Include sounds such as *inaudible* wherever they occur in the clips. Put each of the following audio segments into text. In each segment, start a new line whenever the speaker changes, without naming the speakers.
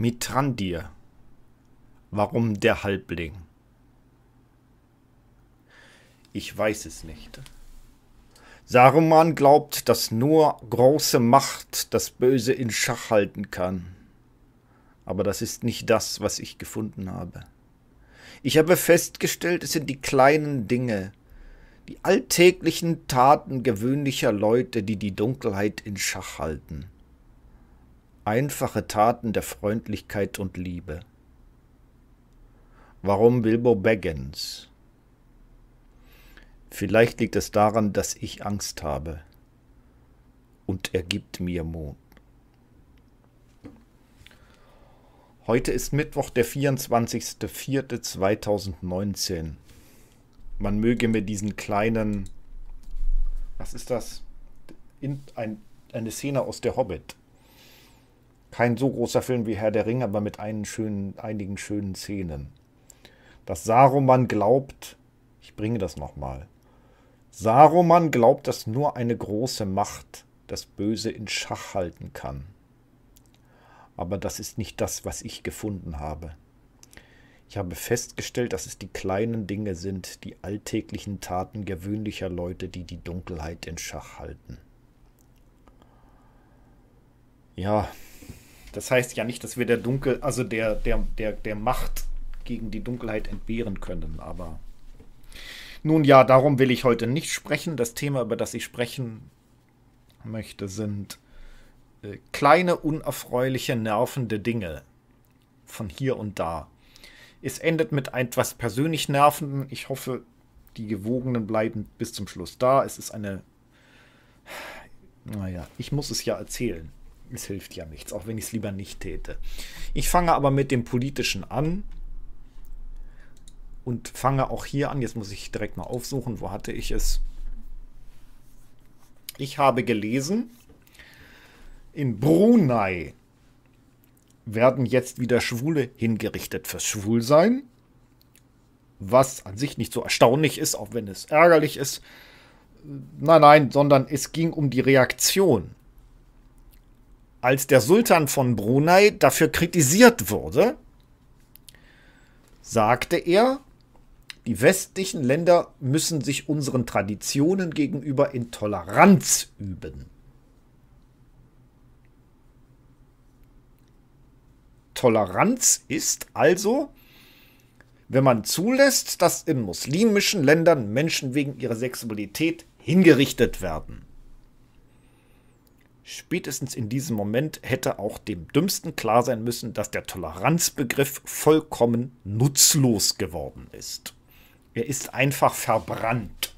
Mithrandir. Warum der Halbling? Ich weiß es nicht. Saruman glaubt, dass nur große Macht das Böse in Schach halten kann. Aber das ist nicht das, was ich gefunden habe. Ich habe festgestellt, es sind die kleinen Dinge, die alltäglichen Taten gewöhnlicher Leute, die die Dunkelheit in Schach halten einfache Taten der Freundlichkeit und Liebe. Warum Bilbo Baggins? Vielleicht liegt es daran, dass ich Angst habe. Und er gibt mir Mut. Heute ist Mittwoch, der 24.04.2019. Man möge mir diesen kleinen, was ist das? In, ein, eine Szene aus der Hobbit kein so großer Film wie Herr der Ringe, aber mit schönen, einigen schönen Szenen. Dass Saruman glaubt, ich bringe das nochmal. Saruman glaubt, dass nur eine große Macht das Böse in Schach halten kann. Aber das ist nicht das, was ich gefunden habe. Ich habe festgestellt, dass es die kleinen Dinge sind, die alltäglichen Taten gewöhnlicher Leute, die die Dunkelheit in Schach halten. Ja, das heißt ja nicht, dass wir der Dunkel, also der, der, der, der Macht gegen die Dunkelheit entbehren können, aber. Nun ja, darum will ich heute nicht sprechen. Das Thema, über das ich sprechen möchte, sind äh, kleine, unerfreuliche, nervende Dinge von hier und da. Es endet mit etwas persönlich Nervenden. Ich hoffe, die Gewogenen bleiben bis zum Schluss da. Es ist eine. Naja, ich muss es ja erzählen es hilft ja nichts, auch wenn ich es lieber nicht täte. Ich fange aber mit dem Politischen an und fange auch hier an. Jetzt muss ich direkt mal aufsuchen, wo hatte ich es? Ich habe gelesen, in Brunei werden jetzt wieder Schwule hingerichtet fürs Schwulsein, was an sich nicht so erstaunlich ist, auch wenn es ärgerlich ist. Nein, nein, sondern es ging um die Reaktion als der Sultan von Brunei dafür kritisiert wurde, sagte er, die westlichen Länder müssen sich unseren Traditionen gegenüber in Toleranz üben. Toleranz ist also, wenn man zulässt, dass in muslimischen Ländern Menschen wegen ihrer Sexualität hingerichtet werden. Spätestens in diesem Moment hätte auch dem Dümmsten klar sein müssen, dass der Toleranzbegriff vollkommen nutzlos geworden ist. Er ist einfach verbrannt.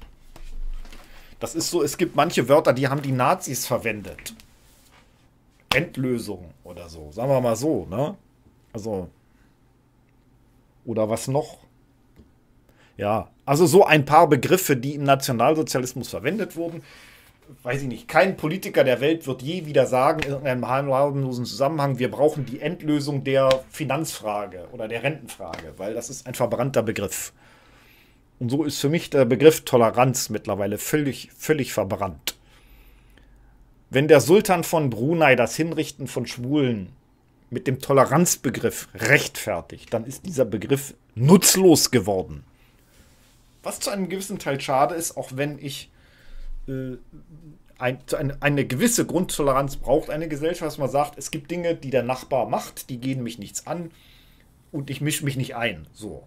Das ist so, es gibt manche Wörter, die haben die Nazis verwendet. Endlösung oder so, sagen wir mal so, ne? Also. Oder was noch? Ja, also so ein paar Begriffe, die im Nationalsozialismus verwendet wurden, weiß ich nicht, kein Politiker der Welt wird je wieder sagen, in einem harmlosen Zusammenhang, wir brauchen die Endlösung der Finanzfrage oder der Rentenfrage, weil das ist ein verbrannter Begriff. Und so ist für mich der Begriff Toleranz mittlerweile völlig, völlig verbrannt. Wenn der Sultan von Brunei das Hinrichten von Schwulen mit dem Toleranzbegriff rechtfertigt, dann ist dieser Begriff nutzlos geworden. Was zu einem gewissen Teil schade ist, auch wenn ich äh, ein, eine, eine gewisse Grundtoleranz braucht eine Gesellschaft, dass man sagt, es gibt Dinge, die der Nachbar macht, die gehen mich nichts an und ich mische mich nicht ein. So.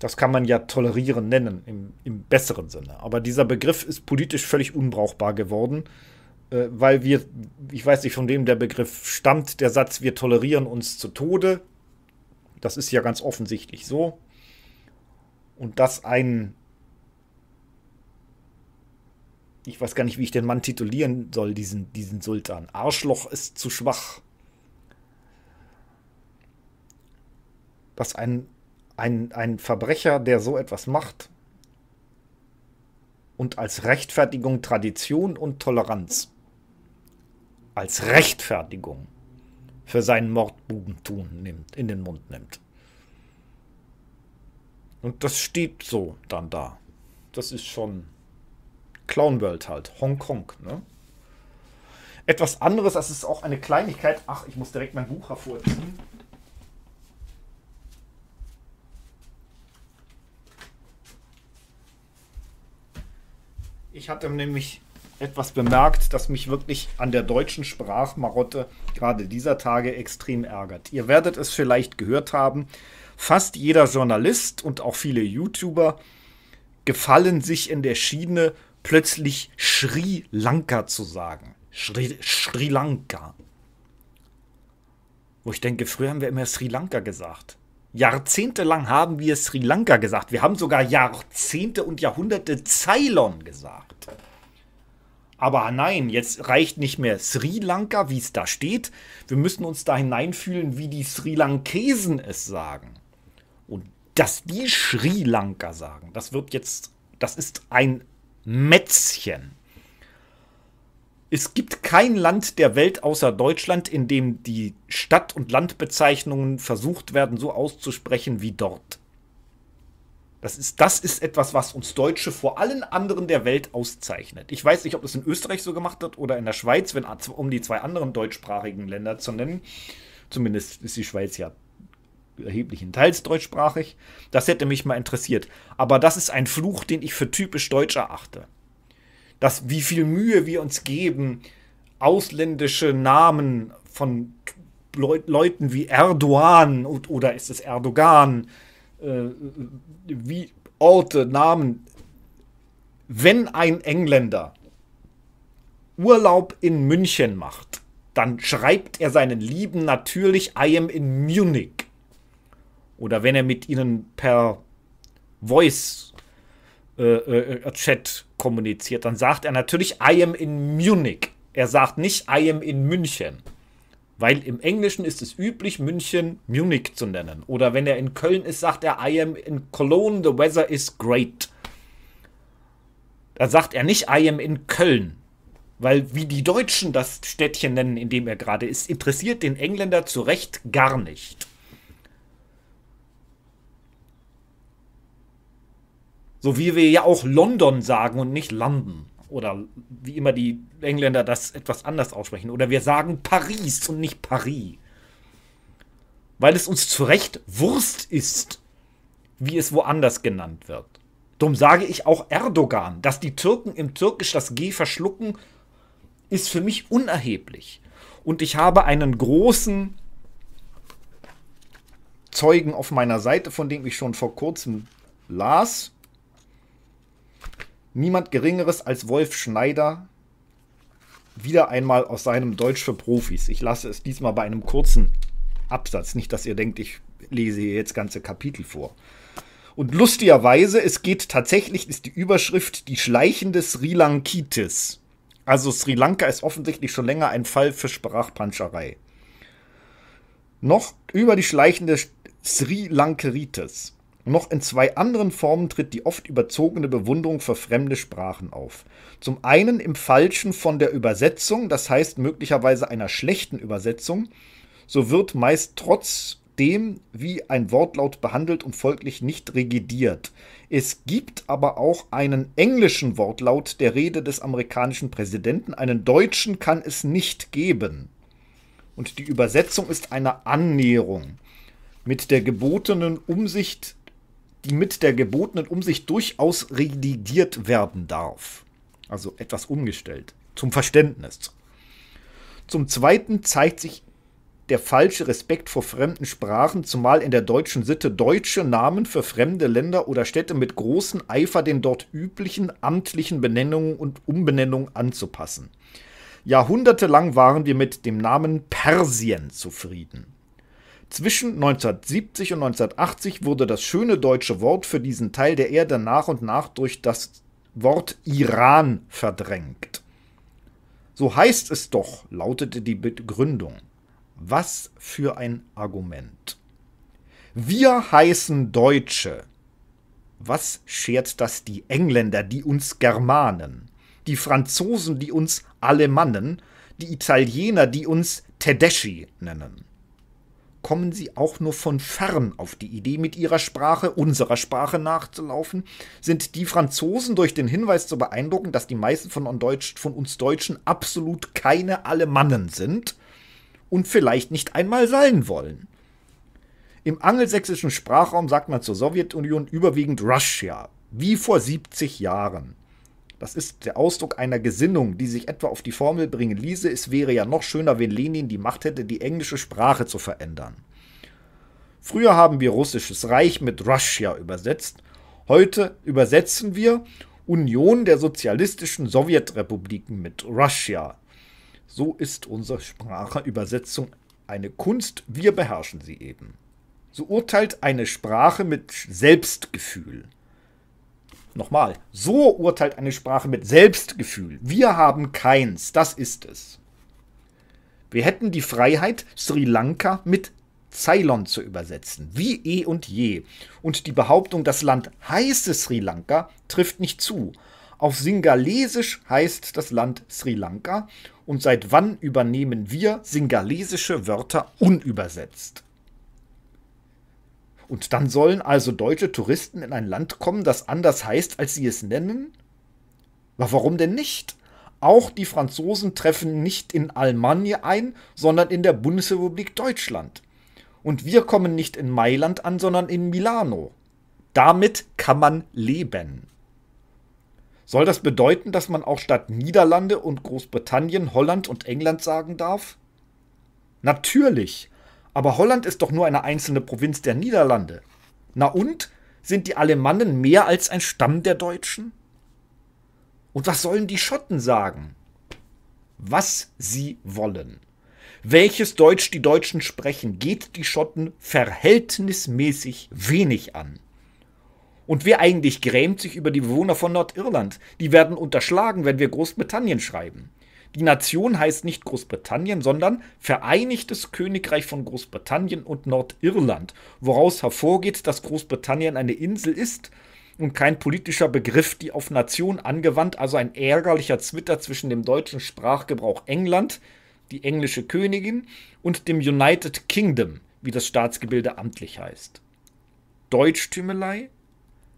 Das kann man ja tolerieren nennen, im, im besseren Sinne. Aber dieser Begriff ist politisch völlig unbrauchbar geworden, äh, weil wir, ich weiß nicht, von wem der Begriff stammt, der Satz, wir tolerieren uns zu Tode. Das ist ja ganz offensichtlich so. Und dass ein ich weiß gar nicht, wie ich den Mann titulieren soll, diesen, diesen Sultan. Arschloch ist zu schwach. Dass ein, ein, ein Verbrecher, der so etwas macht und als Rechtfertigung Tradition und Toleranz, als Rechtfertigung für seinen Mordbubentun nimmt, in den Mund nimmt. Und das steht so dann da. Das ist schon Clown World halt, Hongkong. Ne? Etwas anderes, das ist auch eine Kleinigkeit. Ach, ich muss direkt mein Buch hervorziehen. Ich hatte nämlich etwas bemerkt, das mich wirklich an der deutschen Sprachmarotte gerade dieser Tage extrem ärgert. Ihr werdet es vielleicht gehört haben, fast jeder Journalist und auch viele YouTuber gefallen sich in der Schiene plötzlich Sri Lanka zu sagen. Sri, Sri Lanka. Wo ich denke, früher haben wir immer Sri Lanka gesagt. Jahrzehntelang haben wir Sri Lanka gesagt. Wir haben sogar Jahrzehnte und Jahrhunderte Ceylon gesagt. Aber nein, jetzt reicht nicht mehr Sri Lanka, wie es da steht. Wir müssen uns da hineinfühlen, wie die Sri Lankesen es sagen. Und dass die Sri Lanka sagen, das wird jetzt, das ist ein Mätzchen. Es gibt kein Land der Welt außer Deutschland, in dem die Stadt- und Landbezeichnungen versucht werden, so auszusprechen wie dort. Das ist, das ist etwas, was uns Deutsche vor allen anderen der Welt auszeichnet. Ich weiß nicht, ob das in Österreich so gemacht wird oder in der Schweiz, wenn, um die zwei anderen deutschsprachigen Länder zu nennen. Zumindest ist die Schweiz ja erheblichen Teils deutschsprachig. Das hätte mich mal interessiert. Aber das ist ein Fluch, den ich für typisch deutsch erachte. Dass wie viel Mühe wir uns geben, ausländische Namen von Leu Leuten wie Erdogan oder ist es Erdogan, äh, wie Orte, Namen. Wenn ein Engländer Urlaub in München macht, dann schreibt er seinen Lieben natürlich I am in Munich. Oder wenn er mit ihnen per Voice-Chat äh, äh, äh kommuniziert, dann sagt er natürlich I am in Munich. Er sagt nicht I am in München. Weil im Englischen ist es üblich, München Munich zu nennen. Oder wenn er in Köln ist, sagt er I am in Cologne, the weather is great. Da sagt er nicht I am in Köln. Weil wie die Deutschen das Städtchen nennen, in dem er gerade ist, interessiert den Engländer zu Recht gar nicht. So wie wir ja auch London sagen und nicht London. Oder wie immer die Engländer das etwas anders aussprechen. Oder wir sagen Paris und nicht Paris. Weil es uns zu Recht Wurst ist, wie es woanders genannt wird. Drum sage ich auch Erdogan, dass die Türken im Türkisch das G verschlucken, ist für mich unerheblich. Und ich habe einen großen Zeugen auf meiner Seite, von dem ich schon vor kurzem las, niemand Geringeres als Wolf Schneider wieder einmal aus seinem Deutsch für Profis. Ich lasse es diesmal bei einem kurzen Absatz. Nicht, dass ihr denkt, ich lese hier jetzt ganze Kapitel vor. Und lustigerweise, es geht tatsächlich, ist die Überschrift die schleichende Sri Lankitis. Also Sri Lanka ist offensichtlich schon länger ein Fall für Sprachpanscherei. Noch über die schleichende Sri Lankeritis. Noch in zwei anderen Formen tritt die oft überzogene Bewunderung für fremde Sprachen auf. Zum einen im Falschen von der Übersetzung, das heißt möglicherweise einer schlechten Übersetzung, so wird meist trotz dem, wie ein Wortlaut behandelt und folglich nicht regidiert. Es gibt aber auch einen englischen Wortlaut der Rede des amerikanischen Präsidenten, einen deutschen kann es nicht geben. Und die Übersetzung ist eine Annäherung. Mit der gebotenen Umsicht die mit der gebotenen Umsicht durchaus redigiert werden darf. Also etwas umgestellt, zum Verständnis. Zum Zweiten zeigt sich der falsche Respekt vor fremden Sprachen, zumal in der deutschen Sitte deutsche Namen für fremde Länder oder Städte mit großem Eifer den dort üblichen amtlichen Benennungen und Umbenennungen anzupassen. Jahrhundertelang waren wir mit dem Namen Persien zufrieden. Zwischen 1970 und 1980 wurde das schöne deutsche Wort für diesen Teil der Erde nach und nach durch das Wort Iran verdrängt. So heißt es doch, lautete die Begründung. Was für ein Argument. Wir heißen Deutsche. Was schert das die Engländer, die uns Germanen, die Franzosen, die uns Alemannen, die Italiener, die uns Tedeschi nennen? kommen sie auch nur von fern auf die Idee, mit ihrer Sprache, unserer Sprache nachzulaufen? Sind die Franzosen durch den Hinweis zu beeindrucken, dass die meisten von, uns Deutschen absolut keine Alemannen sind und vielleicht nicht einmal sein wollen? Im angelsächsischen Sprachraum sagt man zur Sowjetunion überwiegend Russia, wie vor 70 Jahren. Das ist der Ausdruck einer Gesinnung, die sich etwa auf die Formel bringen ließe, es wäre ja noch schöner, wenn Lenin die Macht hätte, die englische Sprache zu verändern. Früher haben wir russisches Reich mit Russia übersetzt, heute übersetzen wir Union der sozialistischen Sowjetrepubliken mit Russia. So ist unsere Spracheübersetzung eine Kunst, wir beherrschen sie eben. So urteilt eine Sprache mit Selbstgefühl. Nochmal, so urteilt eine Sprache mit Selbstgefühl. Wir haben keins, das ist es. Wir hätten die Freiheit, Sri Lanka mit Ceylon zu übersetzen, wie eh und je. Und die Behauptung, das Land heiße Sri Lanka, trifft nicht zu. Auf Singalesisch heißt das Land Sri Lanka und seit wann übernehmen wir singalesische Wörter unübersetzt? Und dann sollen also deutsche Touristen in ein Land kommen, das anders heißt, als sie es nennen? Warum denn nicht? Auch die Franzosen treffen nicht in Almanie ein, sondern in der Bundesrepublik Deutschland. Und wir kommen nicht in Mailand an, sondern in Milano. Damit kann man leben. Soll das bedeuten, dass man auch statt Niederlande und Großbritannien Holland und England sagen darf? Natürlich, aber Holland ist doch nur eine einzelne Provinz der Niederlande. Na und? Sind die Alemannen mehr als ein Stamm der Deutschen? Und was sollen die Schotten sagen? Was sie wollen. Welches Deutsch die Deutschen sprechen, geht die Schotten verhältnismäßig wenig an. Und wer eigentlich grämt sich über die Bewohner von Nordirland? Die werden unterschlagen, wenn wir Großbritannien schreiben. Die Nation heißt nicht Großbritannien, sondern Vereinigtes Königreich von Großbritannien und Nordirland, woraus hervorgeht, dass Großbritannien eine Insel ist und kein politischer Begriff, die auf Nation angewandt, also ein ärgerlicher Zwitter zwischen dem deutschen Sprachgebrauch England, die englische Königin, und dem United Kingdom, wie das Staatsgebilde amtlich heißt. Deutschtümelei?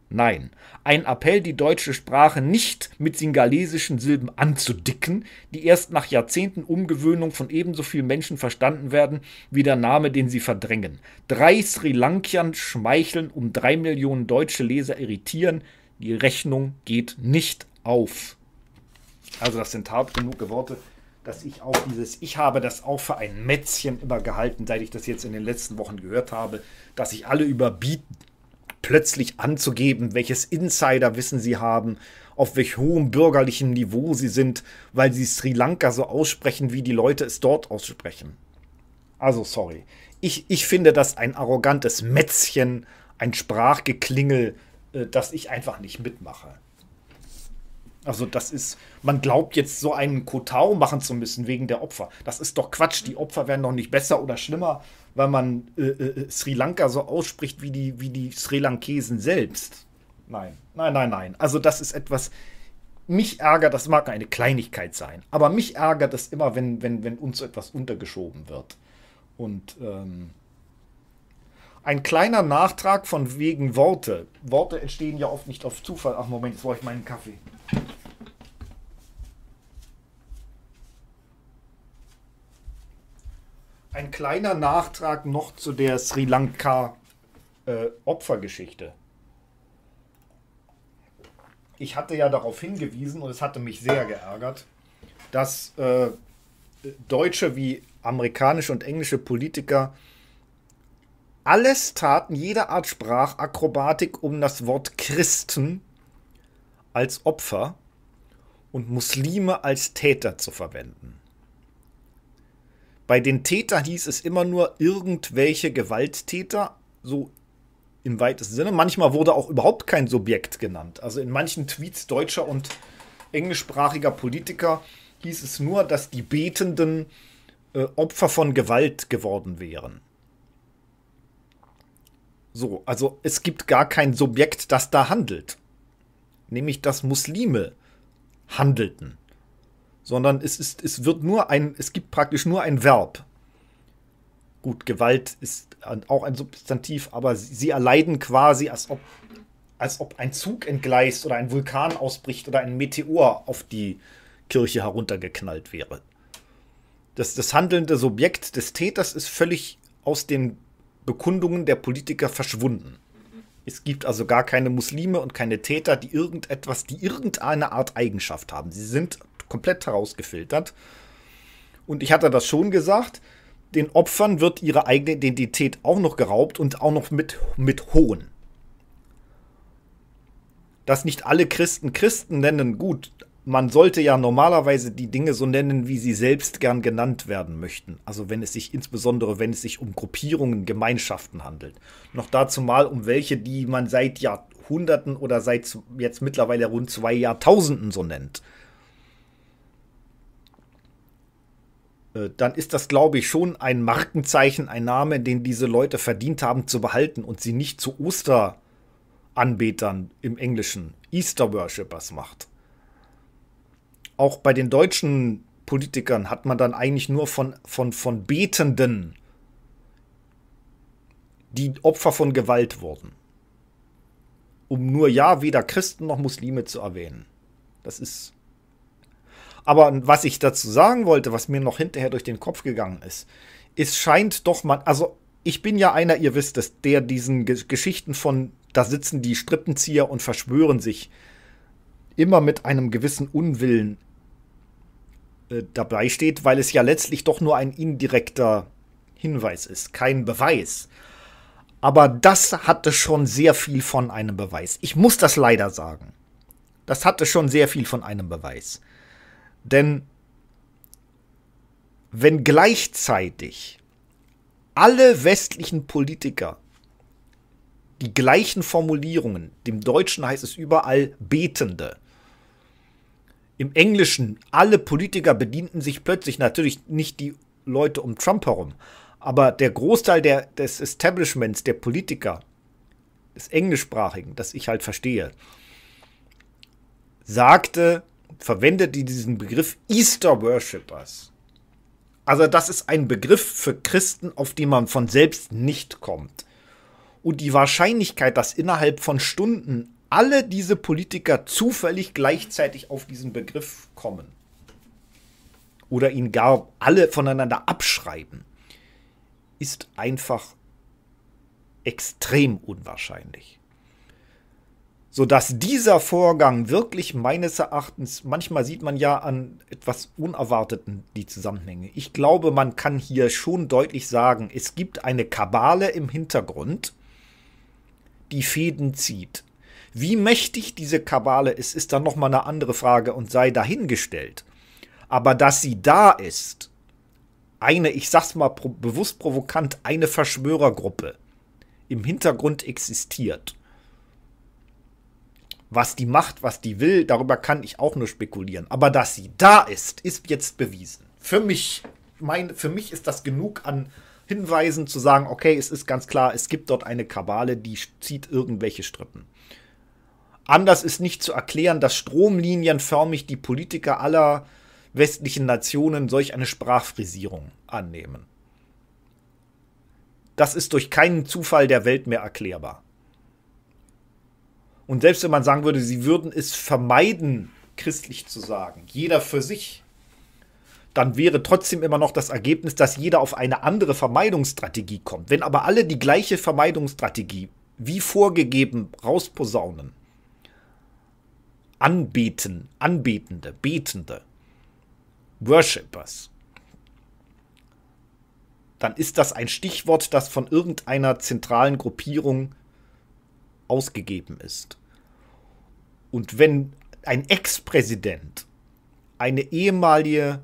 Nein, ein Appell, die deutsche Sprache nicht mit singalesischen Silben anzudicken, die erst nach Jahrzehnten Umgewöhnung von ebenso vielen Menschen verstanden werden wie der Name, den sie verdrängen. Drei Sri Lankiern schmeicheln, um drei Millionen deutsche Leser irritieren. Die Rechnung geht nicht auf. Also das sind hart genug Worte, dass ich auch dieses, ich habe das auch für ein Mätzchen immer gehalten, seit ich das jetzt in den letzten Wochen gehört habe, dass sich alle überbieten plötzlich anzugeben, welches Insiderwissen sie haben, auf welch hohem bürgerlichen Niveau sie sind, weil sie Sri Lanka so aussprechen, wie die Leute es dort aussprechen. Also sorry. Ich, ich finde das ein arrogantes Mätzchen, ein Sprachgeklingel, äh, das ich einfach nicht mitmache. Also das ist, man glaubt jetzt so einen Kotau machen zu müssen wegen der Opfer. Das ist doch Quatsch. Die Opfer werden doch nicht besser oder schlimmer, weil man äh, äh, Sri Lanka so ausspricht wie die, wie die Sri Lankesen selbst. Nein, nein, nein, nein. Also das ist etwas, mich ärgert, das mag eine Kleinigkeit sein, aber mich ärgert es immer, wenn, wenn, wenn uns etwas untergeschoben wird. Und ähm, ein kleiner Nachtrag von wegen Worte. Worte entstehen ja oft nicht auf Zufall. Ach Moment, jetzt brauche ich meinen Kaffee. kleiner Nachtrag noch zu der Sri Lanka äh, Opfergeschichte. Ich hatte ja darauf hingewiesen und es hatte mich sehr geärgert, dass äh, deutsche wie amerikanische und englische Politiker alles taten, jede Art Sprachakrobatik, um das Wort Christen als Opfer und Muslime als Täter zu verwenden. Bei den Tätern hieß es immer nur irgendwelche Gewalttäter, so im weitesten Sinne. Manchmal wurde auch überhaupt kein Subjekt genannt. Also in manchen Tweets deutscher und englischsprachiger Politiker hieß es nur, dass die Betenden äh, Opfer von Gewalt geworden wären. So, also es gibt gar kein Subjekt, das da handelt. Nämlich, dass Muslime handelten sondern es ist, es wird nur ein, es gibt praktisch nur ein Verb. Gut, Gewalt ist auch ein Substantiv, aber sie, sie erleiden quasi, als ob, als ob ein Zug entgleist oder ein Vulkan ausbricht oder ein Meteor auf die Kirche heruntergeknallt wäre. Das, das handelnde Subjekt des Täters ist völlig aus den Bekundungen der Politiker verschwunden. Es gibt also gar keine Muslime und keine Täter, die irgendetwas, die irgendeine Art Eigenschaft haben. Sie sind komplett herausgefiltert. Und ich hatte das schon gesagt, den Opfern wird ihre eigene Identität auch noch geraubt und auch noch mit, mit Hohn. Dass nicht alle Christen Christen nennen, gut, man sollte ja normalerweise die Dinge so nennen, wie sie selbst gern genannt werden möchten. Also wenn es sich insbesondere, wenn es sich um Gruppierungen, Gemeinschaften handelt. Noch dazu mal um welche, die man seit Jahrhunderten oder seit jetzt mittlerweile rund zwei Jahrtausenden so nennt. Äh, dann ist das, glaube ich, schon ein Markenzeichen, ein Name, den diese Leute verdient haben zu behalten und sie nicht zu Osteranbetern im Englischen, Easter Worshippers macht. Auch bei den deutschen Politikern hat man dann eigentlich nur von, von, von Betenden, die Opfer von Gewalt wurden. Um nur ja weder Christen noch Muslime zu erwähnen. Das ist aber was ich dazu sagen wollte, was mir noch hinterher durch den Kopf gegangen ist, es scheint doch man, also ich bin ja einer, ihr wisst es, der diesen G Geschichten von, da sitzen die Strippenzieher und verschwören sich, immer mit einem gewissen Unwillen äh, dabei steht, weil es ja letztlich doch nur ein indirekter Hinweis ist, kein Beweis. Aber das hatte schon sehr viel von einem Beweis. Ich muss das leider sagen. Das hatte schon sehr viel von einem Beweis. Denn wenn gleichzeitig alle westlichen Politiker die gleichen Formulierungen, dem Deutschen heißt es überall Betende, im Englischen, alle Politiker bedienten sich plötzlich, natürlich nicht die Leute um Trump herum, aber der Großteil der, des Establishments, der Politiker, des Englischsprachigen, das ich halt verstehe, sagte, verwendet die diesen Begriff Easter Worshippers. Also das ist ein Begriff für Christen, auf die man von selbst nicht kommt. Und die Wahrscheinlichkeit, dass innerhalb von Stunden alle diese Politiker zufällig gleichzeitig auf diesen Begriff kommen oder ihn gar alle voneinander abschreiben, ist einfach extrem unwahrscheinlich sodass dieser Vorgang wirklich meines Erachtens, manchmal sieht man ja an etwas Unerwarteten die Zusammenhänge. Ich glaube, man kann hier schon deutlich sagen, es gibt eine Kabale im Hintergrund, die Fäden zieht. Wie mächtig diese Kabale ist, ist dann nochmal eine andere Frage und sei dahingestellt. Aber dass sie da ist, eine, ich sag's mal pro bewusst provokant, eine Verschwörergruppe im Hintergrund existiert was die macht, was die will, darüber kann ich auch nur spekulieren. Aber dass sie da ist, ist jetzt bewiesen. Für mich, mein, für mich ist das genug an Hinweisen zu sagen, okay, es ist ganz klar, es gibt dort eine Kabale, die zieht irgendwelche Strippen. Anders ist nicht zu erklären, dass stromlinienförmig die Politiker aller westlichen Nationen solch eine Sprachfrisierung annehmen. Das ist durch keinen Zufall der Welt mehr erklärbar. Und selbst wenn man sagen würde, sie würden es vermeiden, christlich zu sagen, jeder für sich, dann wäre trotzdem immer noch das Ergebnis, dass jeder auf eine andere Vermeidungsstrategie kommt. Wenn aber alle die gleiche Vermeidungsstrategie wie vorgegeben rausposaunen, anbeten, Anbetende, Betende, Worshippers, dann ist das ein Stichwort, das von irgendeiner zentralen Gruppierung ausgegeben ist. Und wenn ein Ex-Präsident eine ehemalige,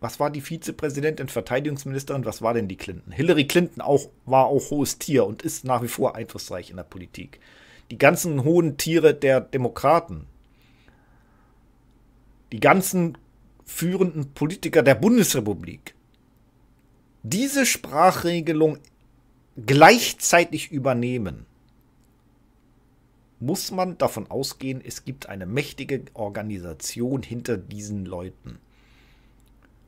was war die Vizepräsidentin, Verteidigungsministerin, was war denn die Clinton? Hillary Clinton auch, war auch hohes Tier und ist nach wie vor einflussreich in der Politik. Die ganzen hohen Tiere der Demokraten, die ganzen führenden Politiker der Bundesrepublik, diese Sprachregelung gleichzeitig übernehmen, muss man davon ausgehen, es gibt eine mächtige Organisation hinter diesen Leuten.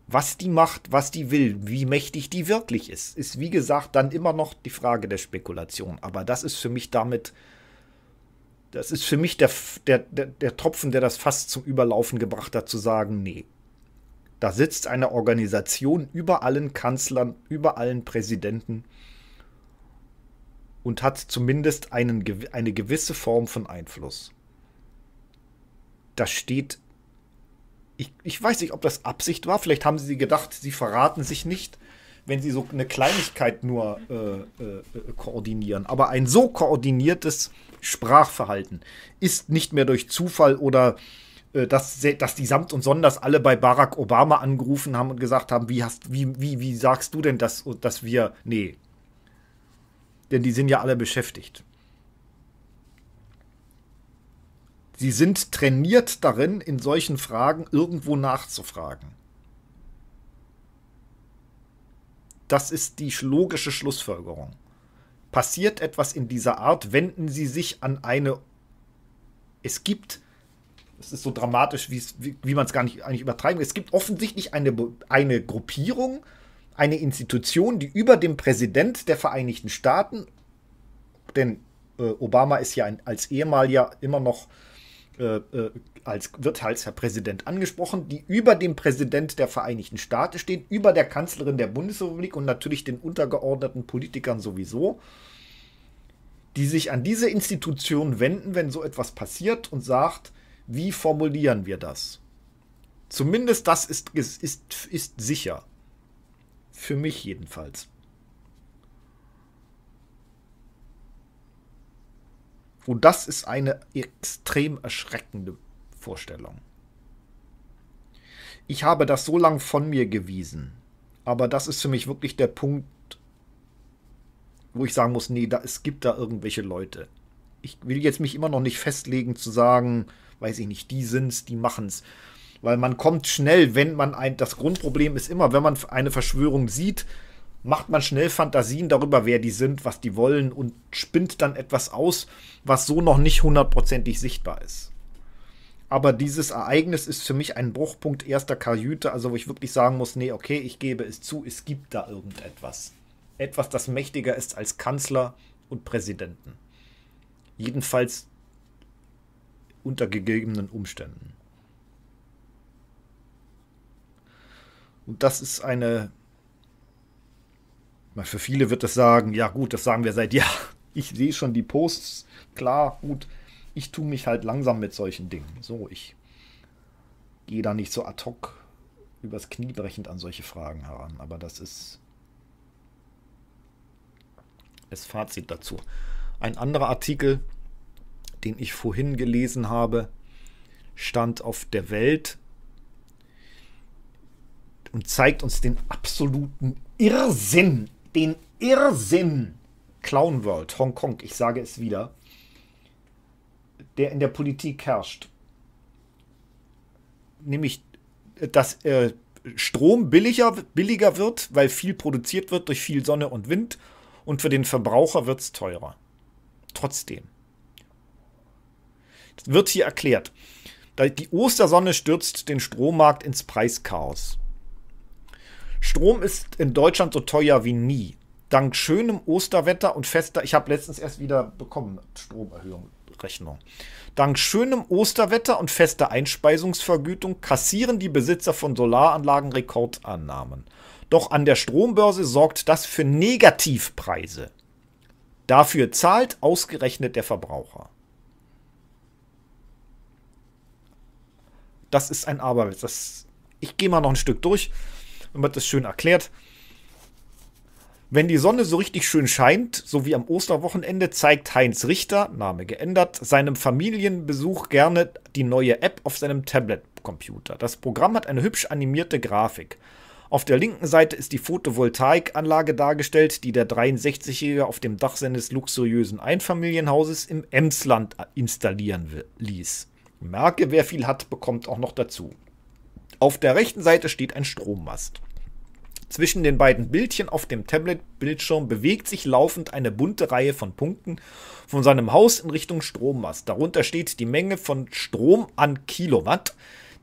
Was die macht, was die will, wie mächtig die wirklich ist, ist wie gesagt dann immer noch die Frage der Spekulation. Aber das ist für mich damit, das ist für mich der, der, der, der Tropfen, der das fast zum Überlaufen gebracht hat, zu sagen, nee, da sitzt eine Organisation über allen Kanzlern, über allen Präsidenten und hat zumindest einen, eine gewisse Form von Einfluss. Das steht. Ich, ich weiß nicht, ob das Absicht war. Vielleicht haben sie gedacht, sie verraten sich nicht, wenn sie so eine Kleinigkeit nur äh, äh, äh koordinieren. Aber ein so koordiniertes Sprachverhalten ist nicht mehr durch Zufall oder äh, dass, dass, die Samt und Sonders alle bei Barack Obama angerufen haben und gesagt haben, wie, hast, wie, wie, wie sagst du denn, dass, dass wir, nee, denn die sind ja alle beschäftigt. Sie sind trainiert darin, in solchen Fragen irgendwo nachzufragen. Das ist die logische Schlussfolgerung. Passiert etwas in dieser Art, wenden Sie sich an eine. Es gibt, es ist so dramatisch, wie, wie man es gar nicht eigentlich übertreiben Es gibt offensichtlich eine, eine Gruppierung eine Institution, die über dem Präsident der Vereinigten Staaten, denn äh, Obama ist ja ein, als ehemaliger immer noch äh, äh als, wird als Herr Präsident angesprochen, die über dem Präsident der Vereinigten Staaten steht, über der Kanzlerin der Bundesrepublik und natürlich den untergeordneten Politikern sowieso, die sich an diese Institution wenden, wenn so etwas passiert und sagt, wie formulieren wir das? Zumindest das ist, ist, ist sicher. Für mich jedenfalls. Und das ist eine extrem erschreckende Vorstellung. Ich habe das so lange von mir gewiesen, aber das ist für mich wirklich der Punkt, wo ich sagen muss, nee, da, es gibt da irgendwelche Leute. Ich will jetzt mich immer noch nicht festlegen zu sagen, weiß ich nicht, die sind's, die machen's. Weil man kommt schnell, wenn man ein. Das Grundproblem ist immer, wenn man eine Verschwörung sieht, macht man schnell Fantasien darüber, wer die sind, was die wollen und spinnt dann etwas aus, was so noch nicht hundertprozentig sichtbar ist. Aber dieses Ereignis ist für mich ein Bruchpunkt erster Kajüte, also wo ich wirklich sagen muss, nee, okay, ich gebe es zu, es gibt da irgendetwas. Etwas, das mächtiger ist als Kanzler und Präsidenten. Jedenfalls unter gegebenen Umständen. Und das ist eine. Für viele wird das sagen, ja gut, das sagen wir seit *laughs* Jahren. Ich sehe schon die Posts, klar, gut. Ich tue mich halt langsam mit solchen Dingen. So, ich gehe da nicht so ad hoc übers Knie brechend an solche Fragen heran. Aber das ist das Fazit dazu. Ein anderer Artikel, den ich vorhin gelesen habe, stand auf der Welt und zeigt uns den absoluten Irrsinn, den Irrsinn Clown World, Hongkong, ich sage es wieder, der in der Politik herrscht. Nämlich, äh, dass äh, Strom billiger, billiger wird, weil viel produziert wird durch viel Sonne und Wind und für den Verbraucher wird es teurer. Trotzdem. Das wird hier erklärt. Die Ostersonne stürzt den Strommarkt ins Preischaos. Strom ist in Deutschland so teuer wie nie. Dank schönem Osterwetter und fester, ich habe letztens erst wieder bekommen, Stromerhöhung, Rechnung. Dank schönem Osterwetter und fester Einspeisungsvergütung kassieren die Besitzer von Solaranlagen Rekordannahmen. Doch an der Strombörse sorgt das für Negativpreise. Dafür zahlt ausgerechnet der Verbraucher. Das ist ein Aberwitz. ich gehe mal noch ein Stück durch immer das schön erklärt. Wenn die Sonne so richtig schön scheint, so wie am Osterwochenende, zeigt Heinz Richter, Name geändert, seinem Familienbesuch gerne die neue App auf seinem Tablet-Computer. Das Programm hat eine hübsch animierte Grafik. Auf der linken Seite ist die Photovoltaikanlage dargestellt, die der 63-Jährige auf dem Dach seines luxuriösen Einfamilienhauses im Emsland installieren ließ. Merke, wer viel hat, bekommt auch noch dazu. Auf der rechten Seite steht ein Strommast. Zwischen den beiden Bildchen auf dem Tablet-Bildschirm bewegt sich laufend eine bunte Reihe von Punkten von seinem Haus in Richtung Strommast. Darunter steht die Menge von Strom an Kilowatt,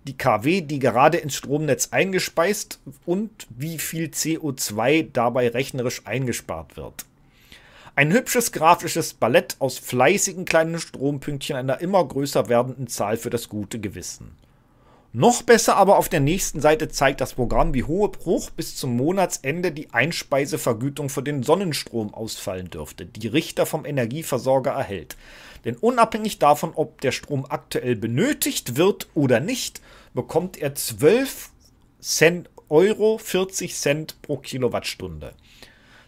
die KW, die gerade ins Stromnetz eingespeist und wie viel CO2 dabei rechnerisch eingespart wird. Ein hübsches grafisches Ballett aus fleißigen kleinen Strompünktchen einer immer größer werdenden Zahl für das gute Gewissen. Noch besser aber auf der nächsten Seite zeigt das Programm, wie hohe Bruch bis zum Monatsende die Einspeisevergütung für den Sonnenstrom ausfallen dürfte, die Richter vom Energieversorger erhält. Denn unabhängig davon, ob der Strom aktuell benötigt wird oder nicht, bekommt er 12 Cent Euro 40 Cent pro Kilowattstunde.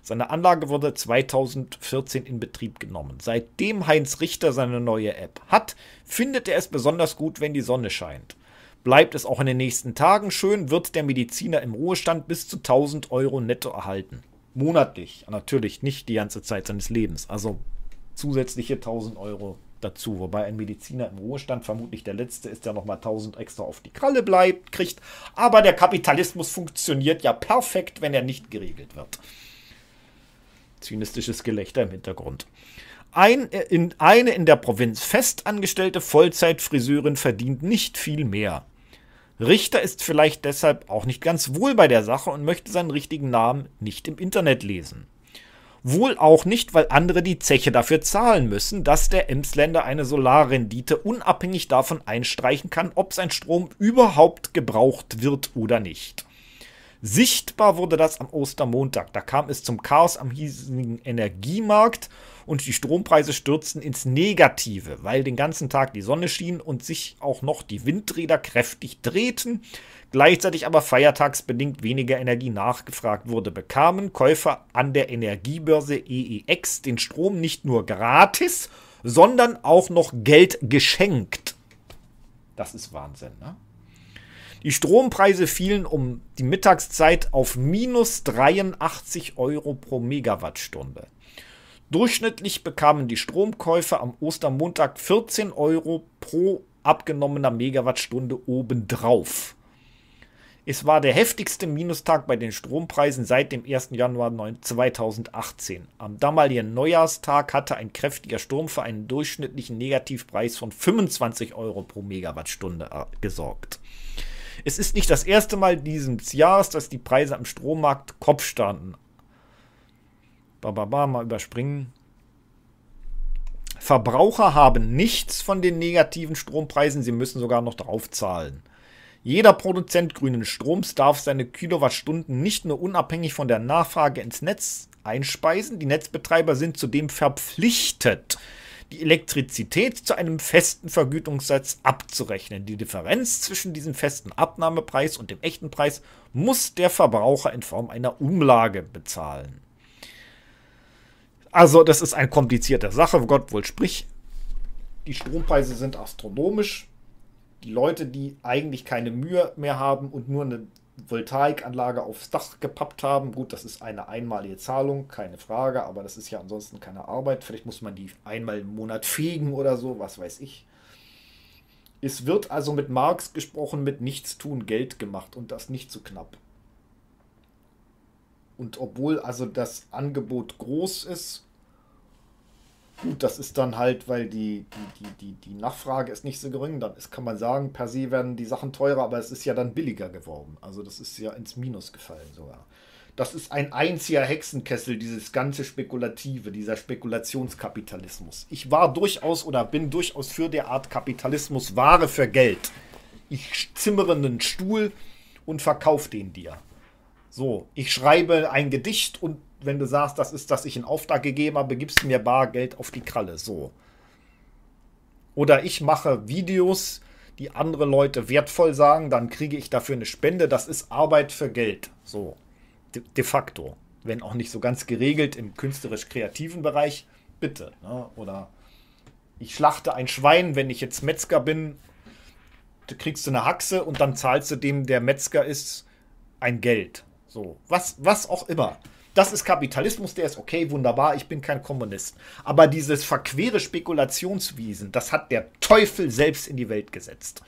Seine Anlage wurde 2014 in Betrieb genommen. Seitdem Heinz Richter seine neue App hat, findet er es besonders gut, wenn die Sonne scheint. Bleibt es auch in den nächsten Tagen schön, wird der Mediziner im Ruhestand bis zu 1000 Euro netto erhalten. Monatlich, natürlich nicht die ganze Zeit seines Lebens. Also zusätzliche 1000 Euro dazu. Wobei ein Mediziner im Ruhestand vermutlich der letzte ist, der nochmal 1000 extra auf die Kralle bleibt, kriegt. Aber der Kapitalismus funktioniert ja perfekt, wenn er nicht geregelt wird. Zynistisches Gelächter im Hintergrund. Ein, äh, in, eine in der Provinz fest angestellte Vollzeitfriseurin verdient nicht viel mehr. Richter ist vielleicht deshalb auch nicht ganz wohl bei der Sache und möchte seinen richtigen Namen nicht im Internet lesen. Wohl auch nicht, weil andere die Zeche dafür zahlen müssen, dass der Emsländer eine Solarrendite unabhängig davon einstreichen kann, ob sein Strom überhaupt gebraucht wird oder nicht. Sichtbar wurde das am Ostermontag. Da kam es zum Chaos am hiesigen Energiemarkt und die Strompreise stürzten ins Negative, weil den ganzen Tag die Sonne schien und sich auch noch die Windräder kräftig drehten, gleichzeitig aber feiertagsbedingt weniger Energie nachgefragt wurde, bekamen Käufer an der Energiebörse EEX den Strom nicht nur gratis, sondern auch noch Geld geschenkt. Das ist Wahnsinn, ne? Die Strompreise fielen um die Mittagszeit auf minus 83 Euro pro Megawattstunde. Durchschnittlich bekamen die Stromkäufer am Ostermontag 14 Euro pro abgenommener Megawattstunde obendrauf. Es war der heftigste Minustag bei den Strompreisen seit dem 1. Januar 2018. Am damaligen Neujahrstag hatte ein kräftiger Sturm für einen durchschnittlichen Negativpreis von 25 Euro pro Megawattstunde äh, gesorgt. Es ist nicht das erste Mal dieses Jahres, dass die Preise am Strommarkt Kopf standen. Bababa, mal überspringen. Verbraucher haben nichts von den negativen Strompreisen, sie müssen sogar noch draufzahlen. Jeder Produzent grünen Stroms darf seine Kilowattstunden nicht nur unabhängig von der Nachfrage ins Netz einspeisen, die Netzbetreiber sind zudem verpflichtet, die Elektrizität zu einem festen Vergütungssatz abzurechnen. Die Differenz zwischen diesem festen Abnahmepreis und dem echten Preis muss der Verbraucher in Form einer Umlage bezahlen. Also, das ist eine komplizierte Sache, Gott wohl sprich. Die Strompreise sind astronomisch. Die Leute, die eigentlich keine Mühe mehr haben und nur eine Voltaikanlage aufs Dach gepappt haben. Gut, das ist eine einmalige Zahlung, keine Frage, aber das ist ja ansonsten keine Arbeit. Vielleicht muss man die einmal im Monat fegen oder so, was weiß ich. Es wird also mit Marx gesprochen, mit Nichtstun Geld gemacht und das nicht zu so knapp. Und obwohl also das Angebot groß ist, Gut, das ist dann halt, weil die, die, die, die, die Nachfrage ist nicht so gering. Dann ist, kann man sagen, per se werden die Sachen teurer, aber es ist ja dann billiger geworden. Also das ist ja ins Minus gefallen sogar. Das ist ein einziger Hexenkessel, dieses ganze Spekulative, dieser Spekulationskapitalismus. Ich war durchaus oder bin durchaus für der Art Kapitalismus Ware für Geld. Ich zimmere einen Stuhl und verkaufe den dir. So, ich schreibe ein Gedicht und wenn du sagst, das ist, dass ich einen Auftrag gegeben habe, gibst du mir bar Geld auf die Kralle. So. Oder ich mache Videos, die andere Leute wertvoll sagen, dann kriege ich dafür eine Spende. Das ist Arbeit für Geld. So. De, de facto. Wenn auch nicht so ganz geregelt im künstlerisch-kreativen Bereich. Bitte. Ne? Oder ich schlachte ein Schwein, wenn ich jetzt Metzger bin. Du kriegst du eine Haxe und dann zahlst du dem, der Metzger ist, ein Geld. So. Was, was auch immer. Das ist Kapitalismus, der ist okay, wunderbar, ich bin kein Kommunist. Aber dieses verquere Spekulationswesen, das hat der Teufel selbst in die Welt gesetzt.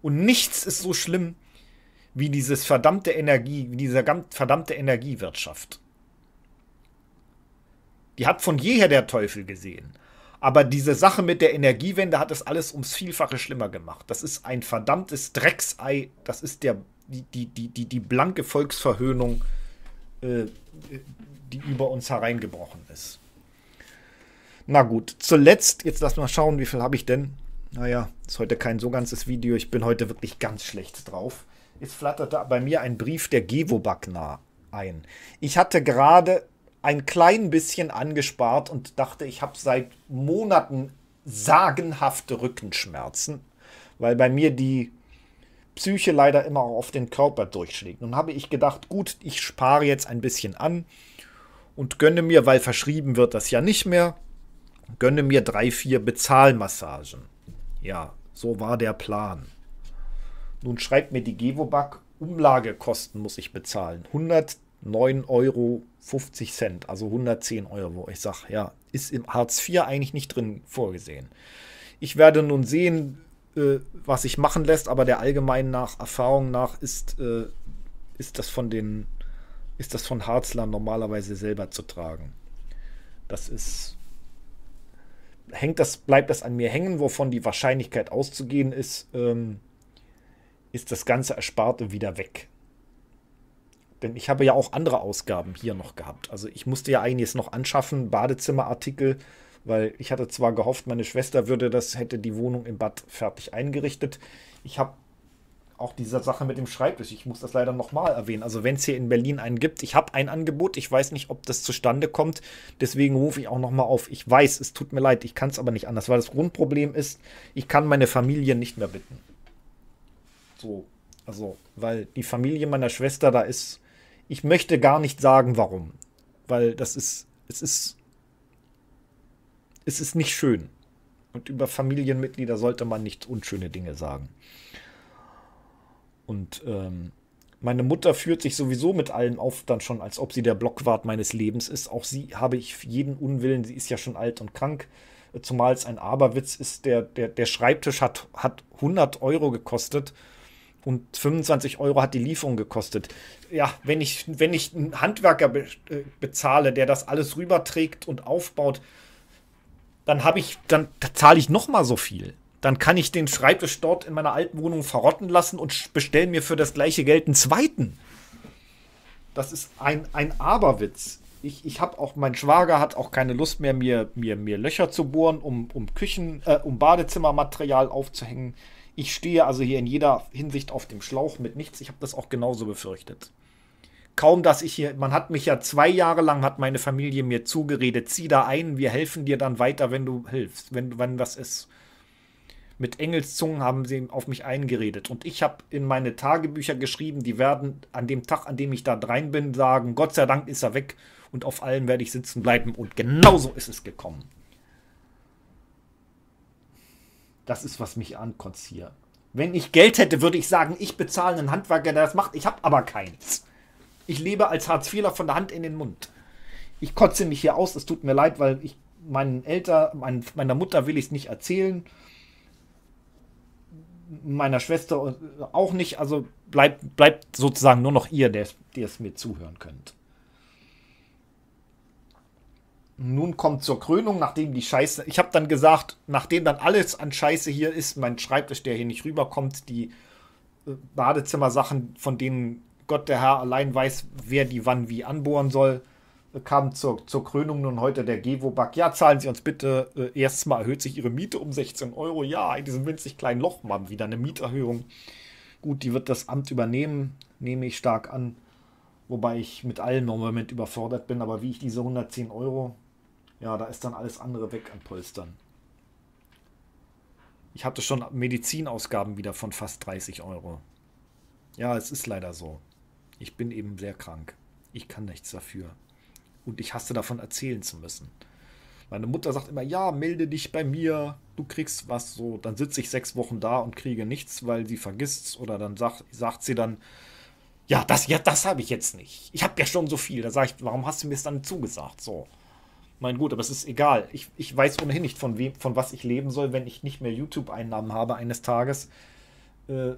Und nichts ist so schlimm wie dieses verdammte Energie, wie diese verdammte Energiewirtschaft. Die hat von jeher der Teufel gesehen. Aber diese Sache mit der Energiewende hat es alles ums Vielfache schlimmer gemacht. Das ist ein verdammtes Drecksei. Das ist der, die, die, die, die blanke Volksverhöhnung äh, die über uns hereingebrochen ist. Na gut, zuletzt, jetzt lass mal schauen, wie viel habe ich denn? Naja, ist heute kein so ganzes Video, ich bin heute wirklich ganz schlecht drauf. Es flatterte bei mir ein Brief der Gewobagna ein. Ich hatte gerade ein klein bisschen angespart und dachte, ich habe seit Monaten sagenhafte Rückenschmerzen, weil bei mir die Psyche leider immer auf den Körper durchschlägt. Nun habe ich gedacht, gut, ich spare jetzt ein bisschen an und gönne mir, weil verschrieben wird das ja nicht mehr, gönne mir drei, vier Bezahlmassagen. Ja, so war der Plan. Nun schreibt mir die Gewoback, Umlagekosten muss ich bezahlen. 109,50 Euro, also 110 Euro. Ich sage, ja, ist im Hartz IV eigentlich nicht drin vorgesehen. Ich werde nun sehen, äh, was sich machen lässt, aber der allgemeinen nach Erfahrung nach ist, äh, ist das von den ist das von Harzlern normalerweise selber zu tragen. Das ist hängt das bleibt das an mir hängen, wovon die Wahrscheinlichkeit auszugehen ist, ähm, ist das ganze Ersparte wieder weg. Denn ich habe ja auch andere Ausgaben hier noch gehabt. Also ich musste ja einiges noch anschaffen, Badezimmerartikel, weil ich hatte zwar gehofft, meine Schwester würde das, hätte die Wohnung im Bad fertig eingerichtet. Ich habe auch diese Sache mit dem Schreibtisch, ich muss das leider nochmal erwähnen. Also wenn es hier in Berlin einen gibt, ich habe ein Angebot, ich weiß nicht, ob das zustande kommt, deswegen rufe ich auch nochmal auf. Ich weiß, es tut mir leid, ich kann es aber nicht anders, weil das Grundproblem ist, ich kann meine Familie nicht mehr bitten. So, also, weil die Familie meiner Schwester da ist, ich möchte gar nicht sagen, warum. Weil das ist, es ist es ist nicht schön. Und über Familienmitglieder sollte man nicht unschöne Dinge sagen. Und ähm, meine Mutter führt sich sowieso mit allem auf, dann schon, als ob sie der Blockwart meines Lebens ist. Auch sie habe ich jeden Unwillen, sie ist ja schon alt und krank. Zumal es ein Aberwitz ist, der, der, der Schreibtisch hat, hat 100 Euro gekostet und 25 Euro hat die Lieferung gekostet. Ja, wenn ich, wenn ich einen Handwerker be äh, bezahle, der das alles rüberträgt und aufbaut, dann habe ich, dann zahle ich noch mal so viel. Dann kann ich den Schreibtisch dort in meiner alten Wohnung verrotten lassen und bestellen mir für das gleiche Geld einen zweiten. Das ist ein, ein Aberwitz. Ich, ich habe auch, mein Schwager hat auch keine Lust mehr, mir, mir, mir Löcher zu bohren, um, um Küchen, äh, um Badezimmermaterial aufzuhängen. Ich stehe also hier in jeder Hinsicht auf dem Schlauch mit nichts. Ich habe das auch genauso befürchtet kaum, dass ich hier, man hat mich ja zwei Jahre lang, hat meine Familie mir zugeredet, zieh da ein, wir helfen dir dann weiter, wenn du hilfst, wenn, wenn was ist. Mit Engelszungen haben sie auf mich eingeredet. Und ich habe in meine Tagebücher geschrieben, die werden an dem Tag, an dem ich da rein bin, sagen, Gott sei Dank ist er weg und auf allen werde ich sitzen bleiben. Und genau so ist es gekommen. Das ist, was mich ankotzt hier. Wenn ich Geld hätte, würde ich sagen, ich bezahle einen Handwerker, der das macht. Ich habe aber keins. Ich lebe als Hartz-IVler von der Hand in den Mund. Ich kotze mich hier aus, es tut mir leid, weil ich meinen Eltern, mein, meiner Mutter will ich es nicht erzählen. Meiner Schwester äh, auch nicht. Also bleibt, bleibt sozusagen nur noch ihr, der es mir zuhören könnt. Nun kommt zur Krönung, nachdem die Scheiße. Ich habe dann gesagt, nachdem dann alles an Scheiße hier ist, mein Schreibtisch, der hier nicht rüberkommt, die äh, Badezimmersachen, von denen Gott der Herr allein weiß, wer die wann wie anbohren soll, äh, kam zur, zur Krönung nun heute der Gewobag. Ja, zahlen Sie uns bitte. Äh, erstes Mal erhöht sich Ihre Miete um 16 Euro. Ja, in diesem winzig kleinen Loch mal wieder eine Mieterhöhung. Gut, die wird das Amt übernehmen, nehme ich stark an. Wobei ich mit allem im Moment überfordert bin, aber wie ich diese 110 Euro, ja, da ist dann alles andere weg an Polstern. Ich hatte schon Medizinausgaben wieder von fast 30 Euro. Ja, es ist leider so ich bin eben sehr krank. Ich kann nichts dafür. Und ich hasse davon erzählen zu müssen. Meine Mutter sagt immer, ja, melde dich bei mir, du kriegst was so. Dann sitze ich sechs Wochen da und kriege nichts, weil sie vergisst oder dann sagt, sagt sie dann, ja, das, ja, das habe ich jetzt nicht. Ich habe ja schon so viel. Da sage ich, warum hast du mir es dann zugesagt? So. Mein gut, aber es ist egal. Ich, ich weiß ohnehin nicht, von wem, von was ich leben soll, wenn ich nicht mehr YouTube-Einnahmen habe eines Tages. Äh, äh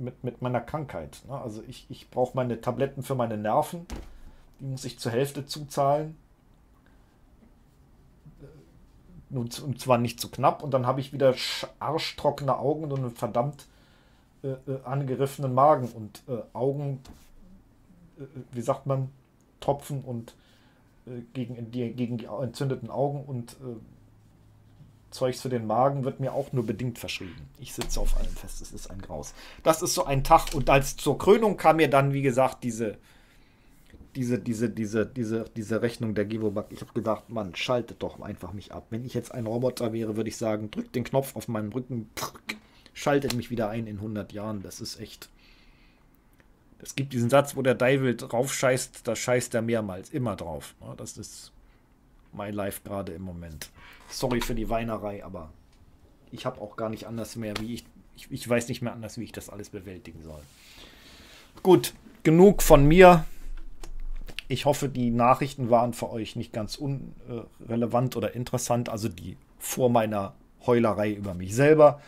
mit, mit meiner Krankheit. Ne? Also ich, ich brauche meine Tabletten für meine Nerven. Die muss ich zur Hälfte zuzahlen. Äh, und, zwar nicht zu knapp. Und dann habe ich wieder arschtrockene Augen und einen verdammt äh, äh, angegriffenen Magen. Und äh, Augen, äh, äh wie sagt man, topfen und gegen, die, gegen die entzündeten Augen und Zeugs für den Magen wird mir auch nur bedingt verschrieben. Ich sitze auf allem fest, es ist ein Graus. Das ist so ein Tag und als zur Krönung kam mir dann, wie gesagt, diese, diese, diese, diese, diese, diese Rechnung der Givoback. Ich habe gedacht, man schaltet doch einfach mich ab. Wenn ich jetzt ein Roboter wäre, würde ich sagen, drückt den Knopf auf meinem Rücken, prrk, schaltet mich wieder ein in 100 Jahren. Das ist echt. Es gibt diesen Satz, wo der Deivel drauf da scheißt er mehrmals, immer drauf. Das ist mein Life gerade im Moment. Sorry für die Weinerei, aber ich habe auch gar nicht anders mehr, wie ich, ich, ich weiß nicht mehr anders, wie ich das alles bewältigen soll. Gut, genug von mir. Ich hoffe, die Nachrichten waren für euch nicht ganz unrelevant oder interessant, also die vor meiner Heulerei über mich selber.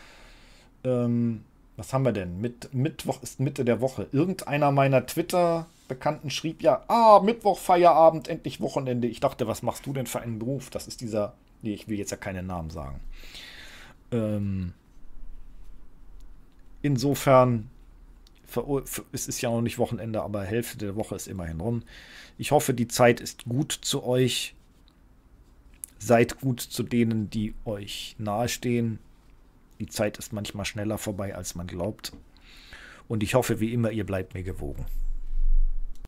Ähm, was haben wir denn? Mit, Mittwoch ist Mitte der Woche. Irgendeiner meiner Twitter- Bekannten schrieb ja, ah, Mittwoch, Feierabend, endlich Wochenende. Ich dachte, was machst du denn für einen Beruf? Das ist dieser, nee, ich will jetzt ja keinen Namen sagen. Ähm, insofern es ist ja noch nicht Wochenende, aber Hälfte der Woche ist immerhin rum. Ich hoffe, die Zeit ist gut zu euch. Seid gut zu denen, die euch nahestehen. Die Zeit ist manchmal schneller vorbei, als man glaubt. Und ich hoffe, wie immer, ihr bleibt mir gewogen.